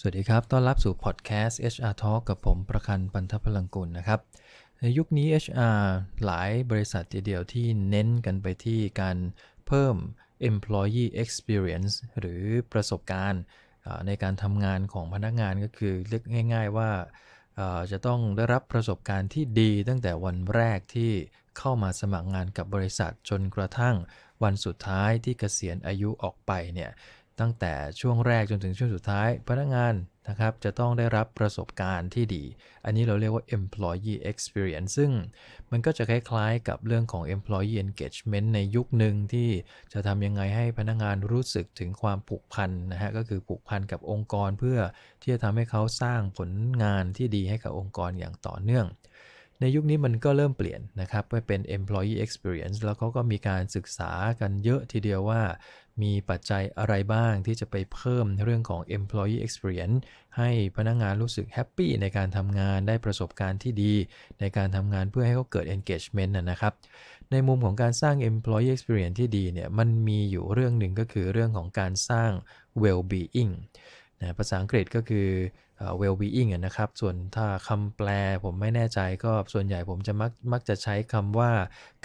สวัสดีครับ ต้อนรับสู่พอดแคสต์ HR Talk กับผมประคันปันทพลังกุลนะครับ ในยุคนี้ HR หลายบริษัททีเดียวที่เน้นกันไปที่การเพิ่ม employee experience หรือประสบการณ์ในการทำงานของพนักงานก็คือเรียกง่ายๆว่า จะต้องได้รับประสบการณ์ที่ดีตั้งแต่วันแรกที่เข้ามาสมัครงานกับบริษัทจนกระทั่งวันสุดท้ายที่เกษียณอายุออกไปเนี่ยตั้งแต่ช่วงแรกจนถึงช่วงสุดท้าย พนักงานนะครับ จะต้องได้รับประสบการณ์ที่ดี อันนี้เราเรียกว่า employee experience ซึ่ง มันก็จะคล้ายๆกับเรื่องของ employee engagement ในยุคหนึ่งที่จะทำยังไงให้พนักงานรู้สึกถึงความผูกพันนะฮะก็คือผูกพันกับองค์กรเพื่อที่จะทำให้เขาสร้างผลงานที่ดีให้กับองค์กรอย่างต่อเนื่องในยุคนี้มันก็เริ่มเปลี่ยนนะครับไปเป็น employee experience แล้วเขาก็มีการศึกษากันเยอะทีเดียวว่า มีปัจจัยอะไรบ้างที่จะไปเพิ่มเรื่องของ employee experience ให้พนักงงานรู้สึกแฮปปี้ในการทำงานได้ประสบการณ์ที่ดี ในการทำงานเพื่อให้เขาเกิด engagement นะครับ ในมุมของการสร้าง employee experience ที่ดีเนี่ยมันมีอยู่เรื่องหนึ่งก็คือเรื่องของการสร้าง well being นะภาษาอังกฤษก็คือ well being นะครับ ส่วนถ้าคำแปลผมไม่แน่ใจก็ส่วนใหญ่ผมจะมักมักจะใช้คำว่า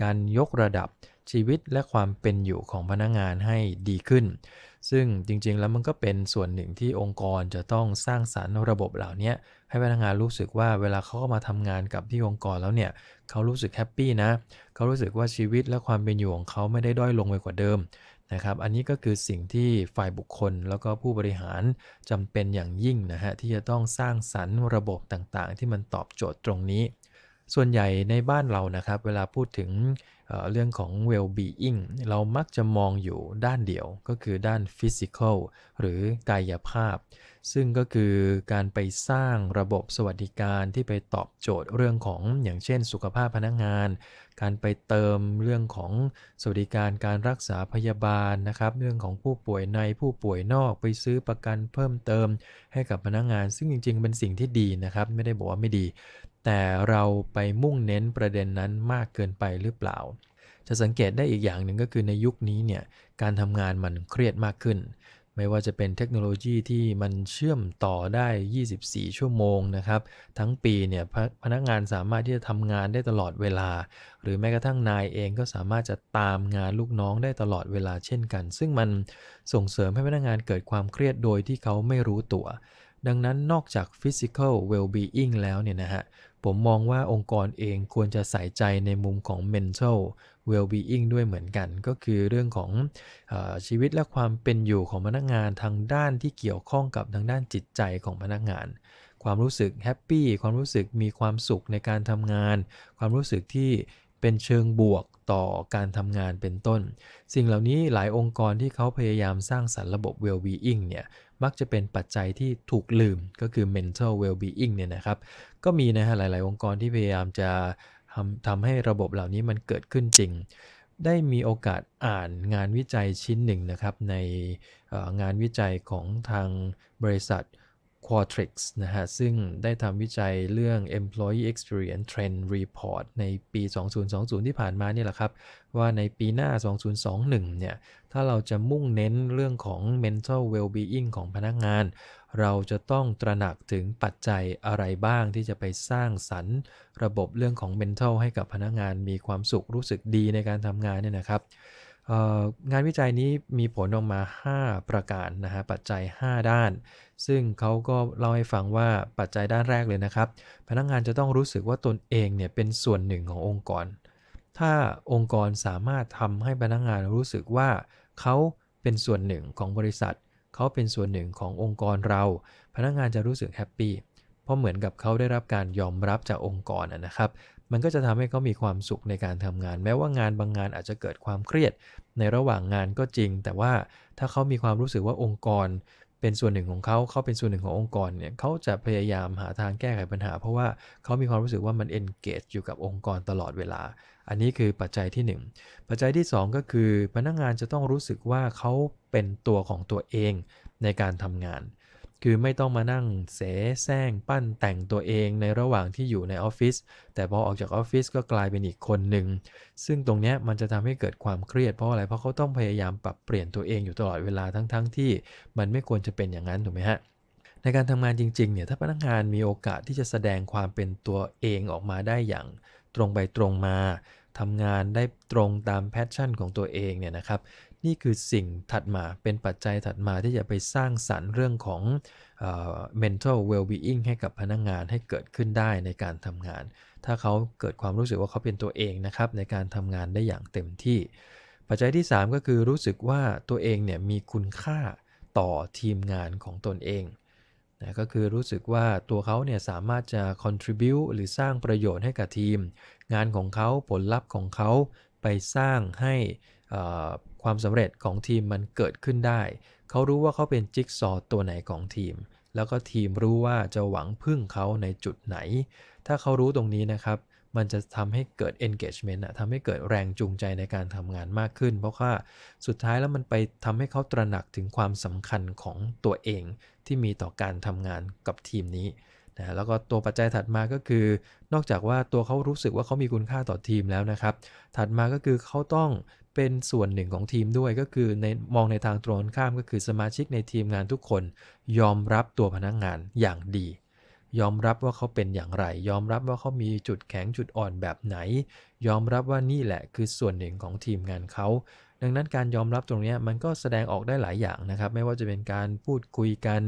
การยกระดับชีวิตและความเป็นอยู่ของพนักงงานให้ดีขึ้น ซึ่งจริงๆแล้วมันก็เป็นส่วนหนึ่งที่องค์กรจะต้องสร้างสารรค์ระบบเหล่านี้ ให้พนักงงานรู้สึกว่าเวลาเขาก็ามาทำงานกับที่องค์กรแล้วเนี่ยเขารู้สึกแฮปปี้นะ เขารู้สึกว่าชีวิตและความเป็นอยู่ของเขาไม่ได้ด้อยลงไปกว่าเดิมนะครับ อันนี้ก็คือสิ่งที่ฝ่ายบุคคลแล้วก็ผู้บริหารจำเป็นอย่างยิ่งนะฮะ ที่จะต้องสร้างสรรค์ระบบต่างๆ ที่มันตอบโจทย์ตรงนี้ ส่วนใหญ่ในบ้านเรานะครับ เวลาพูดถึงเรื่องของ well-being เรามักจะมองอยู่ด้านเดียวก็คือด้าน physical หรือกายภาพ ซึ่งก็คือการไปสร้างระบบสวัสดิการที่ไปตอบโจทย์เรื่องของอย่างเช่นสุขภาพพนักงาน การไปเติมเรื่องของสวัสดิการการรักษาพยาบาลนะครับเรื่องของผู้ป่วยในผู้ป่วยนอกไปซื้อประกันเพิ่มเติมให้กับพนักงาน ซึ่งจริงๆเป็นสิ่งที่ดีนะครับ ไม่ได้บอกว่าไม่ดีแต่เราไปมุ่งเน้นประเด็นนั้นมากเกินไปหรือเปล่า จะสังเกตได้อีกอย่างหนึ่งก็คือในยุคนี้เนี่ย การทำงานมันเครียดมากขึ้น ไม่ว่าจะเป็นเทคโนโลยีที่มันเชื่อมต่อได้ 24 ชั่วโมงนะครับ ทั้งปีเนี่ยพพนักงานสามารถที่จะทำงานได้ตลอดเวลา หรือแม้กระทั่งนายเองก็สามารถจะตามงานลูกน้องได้ตลอดเวลาเช่นกัน ซึ่งมันส่งเสริมให้พนักงานเกิดความเครียดโดยที่เขาไม่รู้ตัว ดังนั้นนอกจาก physical well-being แล้วเนี่ยนะฮะผมมองว่าองค์กรเองควรจะใส่ใจในมุมของ mental well-being ด้วยเหมือนกัน ก็คือเรื่องของอชีวิตและความเป็นอยู่ของพนักงานทางด้านที่เกี่ยวข้องกับทางด้านจิตใจของพนักงาน ความรู้สึกแฮปปี้ความรู้สึกมีความสุขในการทำงาน ความรู้สึกที่เป็นเชิงบวก่อการทำงานเป็นต้น สิ่งเหล่านี้หลายองค์กรที่เขาพยายามสร้างสรรค์ระบบ well-being เนี่ยมักจะเป็นปัจจัยที่ถูกลืมก็คือ mental well-being เนี่ยนะครับก็มีนะฮะหลาย ๆ องค์กรที่พยายามจะทำทำให้ระบบเหล่านี้มันเกิดขึ้นจริง ได้มีโอกาสอ่านงานวิจัยชิ้นหนึ่งนะครับ ในงานวิจัยของทางบริษัท Qualtrics นะฮะซึ่งได้ทำวิจัยเรื่อง Employee Experience Trend Report ในปี 2020 ที่ผ่านมานี่แหละครับ ว่าในปีหน้า 2021เนี่ยถ้าเราจะมุ่งเน้นเรื่องของ mental well-being ของพนักงาน เราจะต้องตระหนักถึงปัจจัยอะไรบ้างที่จะไปสร้างสรรค์ ระบบเรื่องของ mental ให้กับพนักงานมีความสุขรู้สึกดีในการทำงานเนี่ยนะครับงานวิจัยนี้มีผลออกมา 5 ประการนะฮะปัจจัย 5 ด้าน ซึ่งเขาก็เล่าให้ฟังว่าปัจจัยด้านแรกเลยนะครับ พนักงงานจะต้องรู้สึกว่าตนเองเนี่ยเป็นส่วนหนึ่งขององค์กร ถ้าองค์กรสามารถทำให้พนักงงานรู้สึกว่าเขาเป็นส่วนหนึ่งของบริษัทเขาเป็นส่วนหนึ่งขององค์กรเรา พนักงงานจะรู้สึกแฮปปี้เพราะเหมือนกับเขาได้รับการยอมรับจากองค์กรนะครับมันก็จะทำให้เขามีความสุขในการทำงาน แม้ว่างานบางงานอาจจะเกิดความเครียดในระหว่างงานก็จริง แต่ว่าถ้าเขามีความรู้สึกว่าองค์กรเป็นส่วนหนึ่งของเขาเขาเป็นส่วนหนึ่งขององค์กรเนี่ยเขาจะพยายามหาทางแก้ไขปัญหา เพราะว่าเขามีความรู้สึกว่ามันเอนเกจอยู่กับองค์กรตลอดเวลา อันนี้คือปัจจัยที่ 1 ปัจจัยที่ 2 ก็คือ พนักงงานจะต้องรู้สึกว่าเขาเป็นตัวของตัวเองในการทำงานคือไม่ต้องมานั่งเส แสร้งปั้นแต่งตัวเองในระหว่างที่อยู่ในออฟฟิศแต่พอออกจากออฟฟิศก็กลายเป็นอีกคนหนึ่งซึ่งตรงเนี้ยมันจะทำให้เกิดความเครียดเพราะอะไร เพราะเขาต้องพยายามปรับเปลี่ยนตัวเองอยู่ตลอดเวลาทั้งๆทที่ มันไม่ควรจะเป็นอย่างนั้นถูกไหมฮะในการทำงานจริงๆเนี่ยถ้าพนักงานมีโอกาสที่จะแสดงความเป็นตัวเองออกมาได้อย่าง ตรงไปตรงมาทำงานได้ตรงตามแพชชั่นของตัวเองเนี่ยนะครับนี่คือสิ่งถัดมาเป็นปัจจัยถัดมาที่จะไปสร้างสารรค์เรื่องของอ mental well-being ให้กับพนักงงานให้เกิดขึ้นได้ในการทำงาน ถ้าเขาเกิดความรู้สึกว่าเขาเป็นตัวเองนะครับในการทำงานได้อย่างเต็มที่ ปัจจัยที่ 3 ก็คือรู้สึกว่าตัวเองเนี่ยมีคุณค่าต่อทีมงานของตนเองนะก็คือรู้สึกว่าตัวเขาเนี่ยสามารถจะ contribute หรือสร้างประโยชน์ให้กับทีม งานของเขาผลลัพธ์ของเขาไปสร้างให้ความสำเร็จของทีมมันเกิดขึ้นได้ เขารู้ว่าเขาเป็นจิ๊กซอตัวไหนของทีม แล้วก็ทีมรู้ว่าจะหวังพึ่งเขาในจุดไหน ถ้าเขารู้ตรงนี้นะครับ มันจะทำให้เกิด engagement อะทำให้เกิดแรงจูงใจในการทำงานมากขึ้น เพราะว่าสุดท้ายแล้วมันไปทำให้เขาตระหนักถึงความสำคัญของตัวเองที่มีต่อการทำงานกับทีมนี้นะแล้วก็ตัวปัจจัยถัดมาก็คือ นอกจากว่าตัวเขารู้สึกว่าเขามีคุณค่าต่อทีมแล้วนะครับ ถัดมาก็คือเขาต้องเป็นส่วนหนึ่งของทีมด้วยก็คือในมองในทางตรงข้ามก็คือสมาชิกในทีมงานทุกคน ยอมรับตัวพนักงงานอย่างดี ยอมรับว่าเขาเป็นอย่างไร ยอมรับว่าเขามีจุดแข็งจุดอ่อนแบบไหน ยอมรับว่านี่แหละ คือส่วนหนึ่งของทีมงานเขา ดังนั้นการยอมรับตรงนี้มันก็แสดงออกได้หลายอย่างนะครับ ไม่ว่าจะเป็นการพูดคุยกัน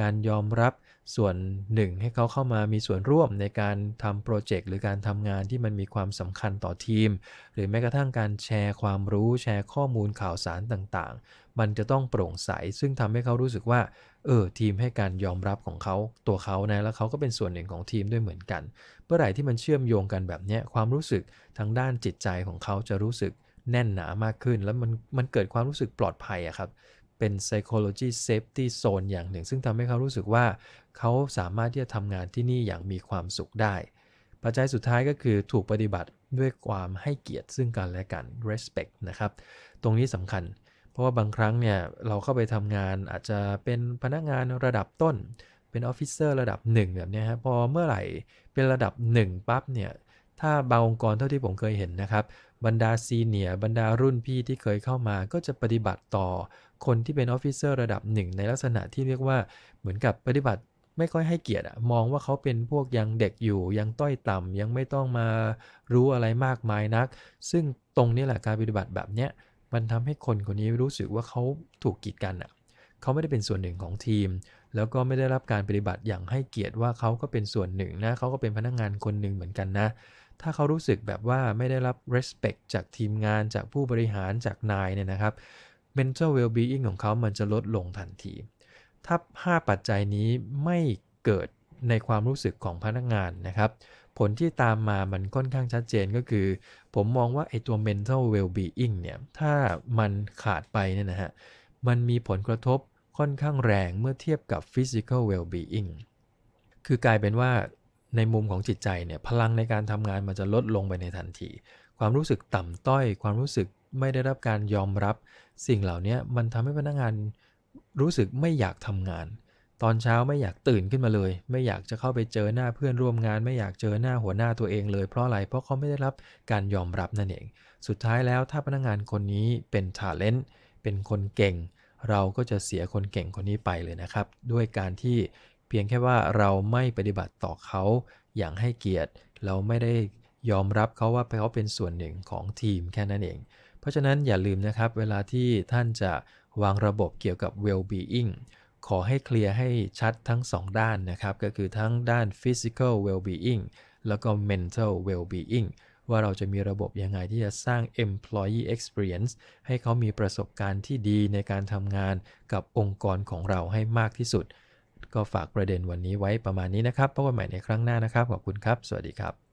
การยอมรับส่วนหนึ่งให้เขาเข้ามามีส่วนร่วมในการทำโปรเจกต์หรือการทำงานที่มันมีความสำคัญต่อทีม หรือแม้กระทั่งการแชร์ความรู้ แชร์ข้อมูลข่าวสารต่าง ๆ มันจะต้องโปร่งใส ซึ่งทำให้เขารู้สึกว่าเออทีมให้การยอมรับของเขาตัวเขานะแล้วเขาก็เป็นส่วนหนึ่งของทีมด้วยเหมือนกัน เมื่อไหร่ที่มันเชื่อมโยงกันแบบนี้ความรู้สึกทางด้านจิตใจของเขาจะรู้สึกแน่นหนามากขึ้น แล้วมันมันเกิดความรู้สึกปลอดภัยอะครับเป็น psychology safety zone อย่างหนึ่ง ซึ่งทำให้เขารู้สึกว่าเขาสามารถที่จะทำงานที่นี่อย่างมีความสุขได้ ปัจจัยสุดท้ายก็คือถูกปฏิบัติด้วยความให้เกียรติซึ่งกันและกัน respect นะครับ ตรงนี้สำคัญ เพราะว่าบางครั้งเนี่ย เราเข้าไปทำงานอาจจะเป็นพนักงานระดับต้น เป็นออฟฟิเซอร์ระดับหนึ่งแบบนี้ฮะพอเมื่อไหร่เป็นระดับหนึ่งปั๊บเนี่ย ถ้าบางองค์กรเท่าที่ผมเคยเห็นนะครับ บรรดาซีเนียบรรดารุ่นพี่ที่เคยเข้ามาก็จะปฏิบัติต่อคนที่เป็นออฟฟิเซอร์ระดับหนึ่งในลักษณะที่เรียกว่าเหมือนกับปฏิบัติ ไม่ค่อยให้เกียรติมองว่าเขาเป็นพวกยังเด็กอยู่ยังต้อยต่ำยังไม่ต้องมารู้อะไรมากมายนัก ซึ่งตรงนี้แหละการปฏิบัติแบบเนี้ยมันทำให้คนคนนี้รู้สึกว่าเขาถูกกีดกันอ่ะเขาไม่ได้เป็นส่วนหนึ่งของทีม แล้วก็ไม่ได้รับการปฏิบัติอย่างให้เกียรติว่าเขาก็เป็นส่วนหนึ่งนะเขาก็เป็นพนักงงานคนหนึ่งเหมือนกันนะ ถ้าเขารู้สึกแบบว่าไม่ได้รับ respect จากทีมงานจากผู้บริหารจากนายเนี่ยนะครับ mental well-being ของเขามันจะลดลงทันที ถ้า 5 ปัจจัยนี้ไม่เกิดในความรู้สึกของพนักงานนะครับ ผลที่ตามมามันค่อนข้างชัดเจนก็คือ ผมมองว่าไอตัว mental well-being เนี่ย ถ้ามันขาดไปเนี่ยนะฮะ มันมีผลกระทบค่อนข้างแรงเมื่อเทียบกับ physical well-being คือกลายเป็นว่าในมุมของจิตใจเนี่ย พลังในการทำงานมันจะลดลงไปในทันที ความรู้สึกต่ำต้อย ความรู้สึกไม่ได้รับการยอมรับ สิ่งเหล่านี้มันทำให้พนักงานรู้สึกไม่อยากทำงาน ตอนเช้าไม่อยากตื่นขึ้นมาเลย ไม่อยากจะเข้าไปเจอหน้าเพื่อนร่วมงาน ไม่อยากเจอหน้าหัวหน้าตัวเอง เลยเพราะอะไรเพราะเขาไม่ได้รับการยอมรับนั่นเอง สุดท้ายแล้วถ้าพนักงานคนนี้เป็นทาเลนต์เป็นคนเก่ง เราก็จะเสียคนเก่งคนนี้ไปเลยนะครับ ด้วยการที่เพียงแค่ว่าเราไม่ปฏิบัติต่อเขา อย่างให้เกียรติ เราไม่ได้ยอมรับเขาว่าเขาเป็นส่วนหนึ่งของทีมแค่นั้นเองเพราะฉะนั้นอย่าลืมนะครับเวลาที่ท่านจะวางระบบเกี่ยวกับ well-being ขอให้เคลียร์ให้ชัดทั้ง 2 ด้านนะครับ ก็คือทั้งด้าน physical well-being แล้วก็ mental well-being ว่าเราจะมีระบบยังไงที่จะสร้าง employee experience ให้เขามีประสบการณ์ที่ดีในการทำงานกับองค์กรของเราให้มากที่สุด ก็ฝากประเด็นวันนี้ไว้ประมาณนี้นะครับพบกันใหม่ในครั้งหน้านะครับขอบคุณครับสวัสดีครับ